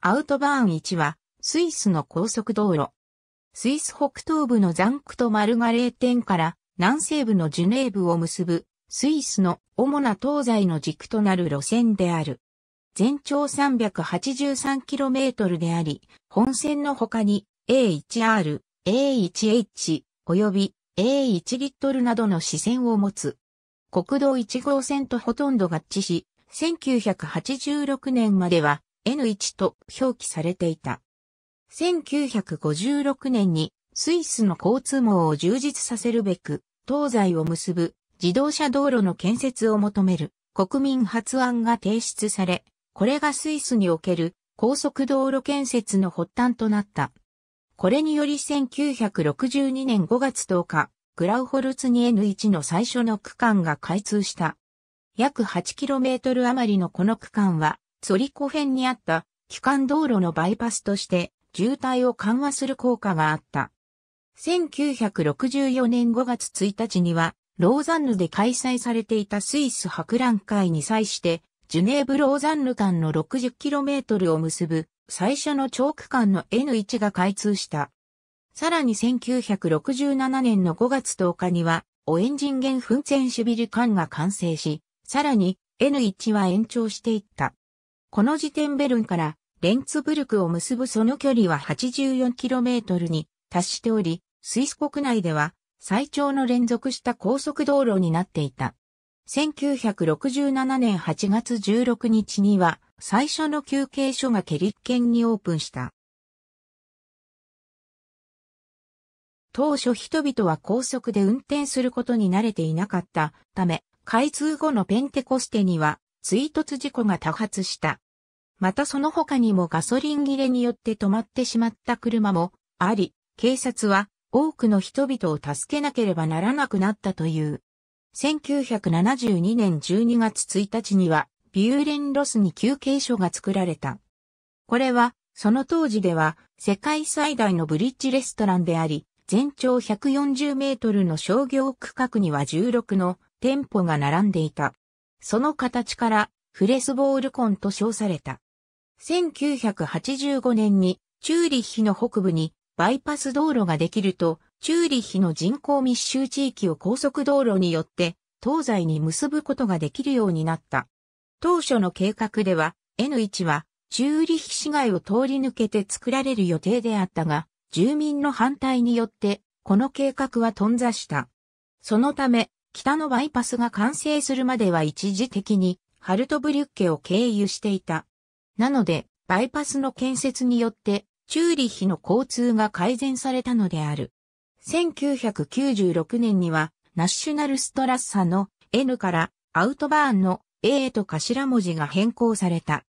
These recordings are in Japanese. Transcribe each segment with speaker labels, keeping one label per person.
Speaker 1: アウトバーン1は、スイスの高速道路。スイス北東部のザンクとマルガレーテンから南西部のジュネーブを結ぶ、スイスの主な東西の軸となる路線である。全長 383km であり、本線の他に A1R、A1H、及び A1 リットルなどの支線を持つ。国道1号線とほとんど合致し、1986年までは N1 と表記されていた。1956年にスイスの交通網を充実させるべく、東西を結ぶ自動車道路の建設を求める国民発案が提出され、これがスイスにおける高速道路建設の発端となった。これにより1962年5月10日、グラウホルツに N1 の最初の区間が開通した。約 8km 余りのこの区間は、ツォリコ編にあった機関道路のバイパスとして渋滞を緩和する効果があった。1964年5月1日には、ローザンヌで開催されていたスイス博覧会に際して、ジュネーブ・ローザンヌ間の 60km を結ぶ最初の長区間の N1 が開通した。さらに1967年の5月10日には、オエンジンゲンフンツェンシュビル間が完成し、さらに N1 は延長していった。この時点ベルンからレンツブルクを結ぶその距離は 84km に達しており、スイス国内では最長の連続した高速道路になっていた。1967年8月16日には最初の休憩所がケリッケンにオープンした。当初人々は高速で運転することに慣れていなかったため、開通後のペンテコステには追突事故が多発した。またその他にもガソリン切れによって止まってしまった車もあり、警察は多くの人々を助けなければならなくなったという。1972年12月1日には、ビューレンロスに休憩所が作られた。これは、その当時では、世界最大のブリッジレストランであり、全長140メートルの商業区画には16の店舗が並んでいた。その形からフレスボールコンと称された。1985年にチューリッヒの北部にバイパス道路ができると、チューリッヒの人口密集地域を高速道路によって東西に結ぶことができるようになった。当初の計画では N1 はチューリッヒ市街を通り抜けて作られる予定であったが、住民の反対によってこの計画は頓挫した。そのため北のバイパスが完成するまでは一時的にハルトブリュッケを経由していた。なので、バイパスの建設によって、チューリッヒの交通が改善されたのである。1996年には、ナッシュナルストラッサの N からアウトバーンの A へと頭文字が変更された。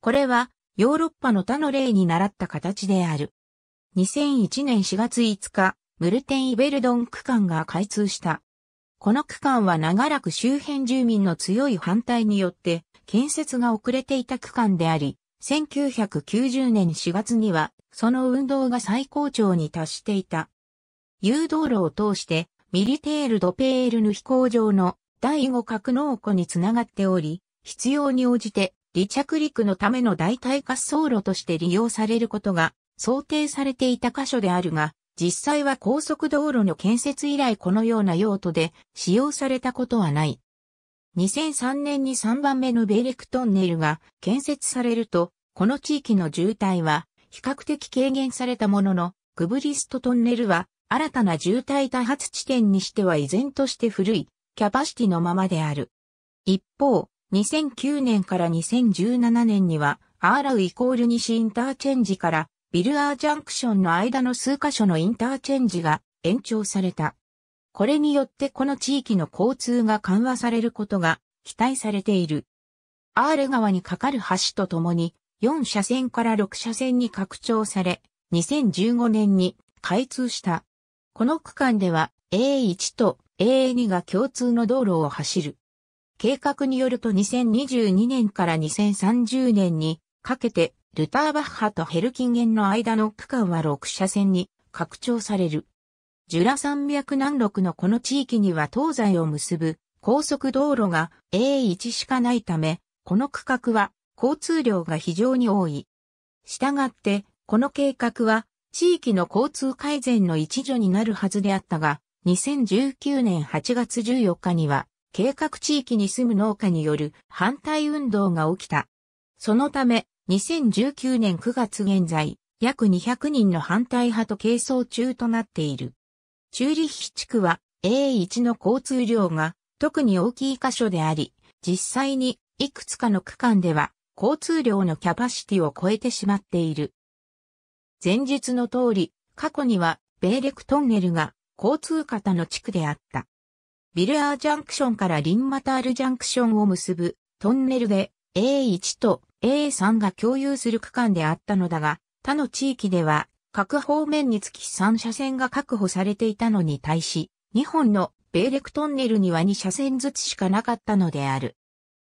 Speaker 1: これは、ヨーロッパの他の例に習った形である。2001年4月5日、ムルテン・イベルドン区間が開通した。この区間は長らく周辺住民の強い反対によって建設が遅れていた区間であり、1990年4月にはその運動が最高潮に達していた。誘導路を通してミリテール・ドペールヌ飛行場の第5格納庫につながっており、必要に応じて離着陸のための代替滑走路として利用されることが想定されていた箇所であるが、実際は高速道路の建設以来このような用途で使用されたことはない。2003年に3番目のベレクトンネルが建設されると、この地域の渋滞は比較的軽減されたものの、グブリストトンネルは新たな渋滞多発地点にしては依然として古いキャパシティのままである。一方、2009年から2017年には、アーラウイコール西インターチェンジからビルアージャンクションの間の数カ所のインターチェンジが延長された。これによってこの地域の交通が緩和されることが期待されている。アーレ川に架かる橋とともに4車線から6車線に拡張され、2015年に開通した。この区間では A1 と A2 が共通の道路を走る。計画によると2022年から2030年にかけて、ルターバッハとヘルキンゲンの間の区間は6車線に拡張される。ジュラ山脈南麓のこの地域には東西を結ぶ高速道路が A1 しかないため、この区画は交通量が非常に多い。したがって、この計画は地域の交通改善の一助になるはずであったが、2019年8月14日には、計画地域に住む農家による反対運動が起きた。そのため、2019年9月現在、約200人の反対派と係争中となっている。チューリッヒ地区は A1 の交通量が特に大きい箇所であり、実際にいくつかの区間では交通量のキャパシティを超えてしまっている。前述の通り、過去にはベーレクトンネルが交通型の地区であった。ビルアージャンクションからリンマタールジャンクションを結ぶトンネルで A1 と a 3が共有する区間であったのだが、他の地域では各方面につき3車線が確保されていたのに対し、2本のベーレクトンネルには2車線ずつしかなかったのである。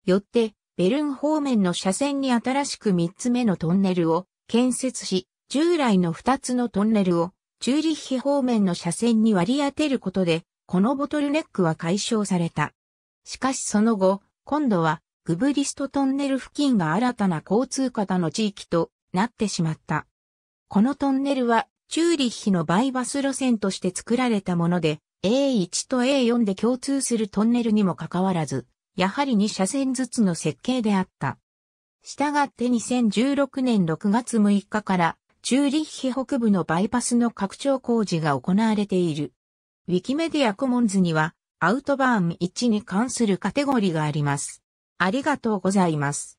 Speaker 1: よって、ベルン方面の車線に新しく3つ目のトンネルを建設し、従来の2つのトンネルをチューリッヒ方面の車線に割り当てることで、このボトルネックは解消された。しかしその後、今度はグブリストトンネル付近が新たな交通型の地域となってしまった。このトンネルは、チューリッヒのバイバス路線として作られたもので、A1 と A4 で共通するトンネルにもかかわらず、やはり2車線ずつの設計であった。したがって2016年6月6日から、チューリッヒ北部のバイパスの拡張工事が行われている。ウィキメディアコモンズには、アウトバーン1に関するカテゴリーがあります。ありがとうございます。